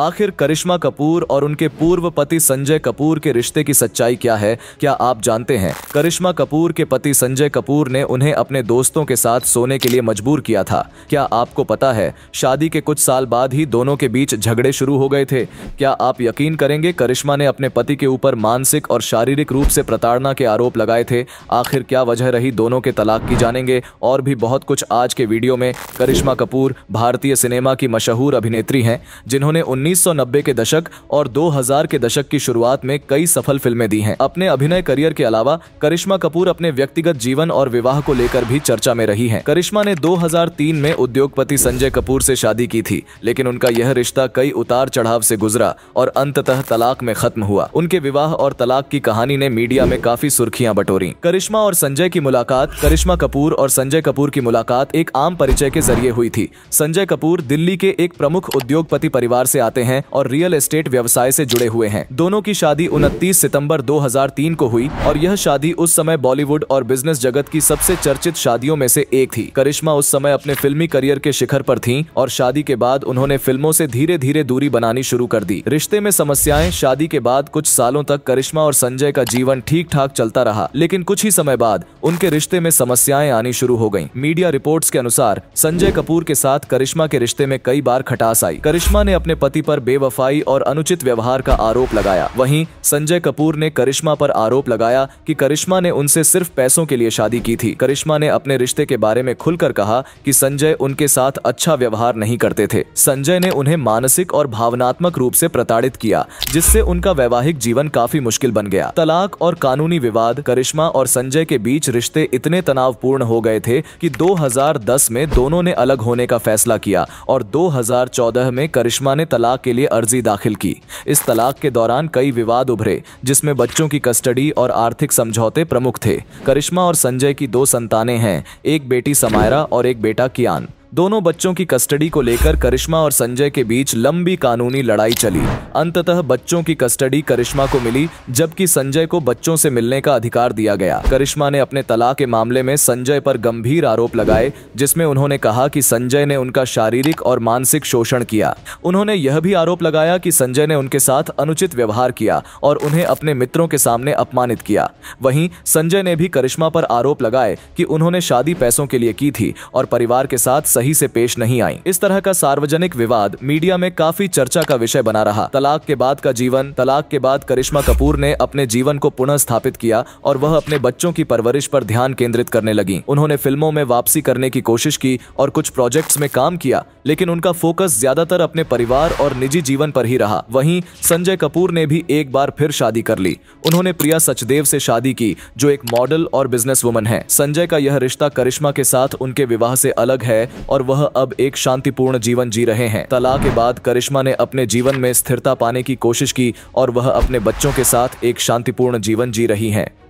आखिर करिश्मा कपूर और उनके पूर्व पति संजय कपूर के रिश्ते की सच्चाई क्या है क्या आप जानते हैं करिश्मा कपूर के पति संजय कपूर ने उन्हें अपने दोस्तों के साथ सोने के लिए मजबूर किया था क्या आपको पता है शादी के कुछ साल बाद ही दोनों के बीच झगड़े शुरू हो गए थे क्या आप यकीन करेंगे करिश्मा ने अपने पति के ऊपर मानसिक और शारीरिक रूप से प्रताड़ना के आरोप लगाए थे आखिर क्या वजह रही दोनों के तलाक की जानेंगे और भी बहुत कुछ आज के वीडियो में करिश्मा कपूर भारतीय सिनेमा की मशहूर अभिनेत्री हैं जिन्होंने उन्नीस 1990 के दशक और 2000 के दशक की शुरुआत में कई सफल फिल्में दी हैं अपने अभिनय करियर के अलावा करिश्मा कपूर अपने व्यक्तिगत जीवन और विवाह को लेकर भी चर्चा में रही हैं करिश्मा ने 2003 में उद्योगपति संजय कपूर से शादी की थी लेकिन उनका यह रिश्ता कई उतार चढ़ाव से गुजरा और अंततः तलाक में खत्म हुआ उनके विवाह और तलाक की कहानी ने मीडिया में काफी सुर्खियाँ बटोरी करिश्मा और संजय की मुलाकात करिश्मा कपूर और संजय कपूर की मुलाकात एक आम परिचय के जरिए हुई थी संजय कपूर दिल्ली के एक प्रमुख उद्योगपति परिवार ऐसी आते करते हैं और रियल एस्टेट व्यवसाय से जुड़े हुए हैं दोनों की शादी उनतीस सितम्बर दो को हुई और यह शादी उस समय बॉलीवुड और बिजनेस जगत की सबसे चर्चित शादियों में से एक थी करिश्मा उस समय अपने फिल्मी करियर के शिखर पर थीं और शादी के बाद उन्होंने फिल्मों से धीरे धीरे दूरी बनानी शुरू कर दी रिश्ते में समस्याएं शादी के बाद कुछ सालों तक करिश्मा और संजय का जीवन ठीक ठाक चलता रहा लेकिन कुछ ही समय बाद उनके रिश्ते में समस्याएं आनी शुरू हो गयी मीडिया रिपोर्ट के अनुसार संजय कपूर के साथ करिश्मा के रिश्ते में कई बार खटास आई करिश्मा ने अपने पति पति पर बेवफाई और अनुचित व्यवहार का आरोप लगाया वहीं संजय कपूर ने करिश्मा पर आरोप लगाया कि करिश्मा ने उनसे सिर्फ पैसों के लिए शादी की थी करिश्मा ने अपने रिश्ते के बारे में खुलकर कहा कि संजय उनके साथ अच्छा व्यवहार नहीं करते थे संजय ने उन्हें मानसिक और भावनात्मक रूप से प्रताड़ित किया जिससे उनका वैवाहिक जीवन काफी मुश्किल बन गया तलाक और कानूनी विवाद करिश्मा और संजय के बीच रिश्ते इतने तनावपूर्ण हो गए थे कि 2010 में दोनों ने अलग होने का फैसला किया और 2014 में करिश्मा ने तलाक तलाक के लिए अर्जी दाखिल की इस तलाक के दौरान कई विवाद उभरे जिसमें बच्चों की कस्टडी और आर्थिक समझौते प्रमुख थे करिश्मा और संजय की दो संतानें हैं एक बेटी समायरा और एक बेटा कियान दोनों बच्चों की कस्टडी को लेकर करिश्मा और संजय के बीच लंबी कानूनी लड़ाई चली अंततः बच्चों की कस्टडी करिश्मा को मिली जबकि संजय को बच्चों से मिलने का अधिकार दिया गया करिश्मा ने अपने तलाक के मामले में संजय पर गंभीर आरोप लगाए जिसमें उन्होंने कहा कि संजय ने उनका शारीरिक और मानसिक शोषण किया उन्होंने यह भी आरोप लगाया कि संजय ने उनके साथ अनुचित व्यवहार किया और उन्हें अपने मित्रों के सामने अपमानित किया वही संजय ने भी करिश्मा पर आरोप लगाए की उन्होंने शादी पैसों के लिए की थी और परिवार के साथ सही से पेश नहीं आई इस तरह का सार्वजनिक विवाद मीडिया में काफी चर्चा का विषय बना रहा तलाक के बाद का जीवन तलाक के बाद करिश्मा कपूर ने अपने जीवन को पुनः स्थापित किया और वह अपने बच्चों की परवरिश पर ध्यान केंद्रित करने लगी उन्होंने फिल्मों में वापसी करने की कोशिश की और कुछ प्रोजेक्ट्स में काम किया लेकिन उनका फोकस ज्यादातर अपने परिवार और निजी जीवन पर ही रहा वहीं संजय कपूर ने भी एक बार फिर शादी कर ली उन्होंने प्रिया सचदेव से शादी की जो एक मॉडल और बिजनेस वुमन है संजय का यह रिश्ता करिश्मा के साथ उनके विवाह से अलग है और वह अब एक शांतिपूर्ण जीवन जी रहे हैं तलाक के बाद करिश्मा ने अपने जीवन में स्थिरता पाने की कोशिश की और वह अपने बच्चों के साथ एक शांतिपूर्ण जीवन जी रही है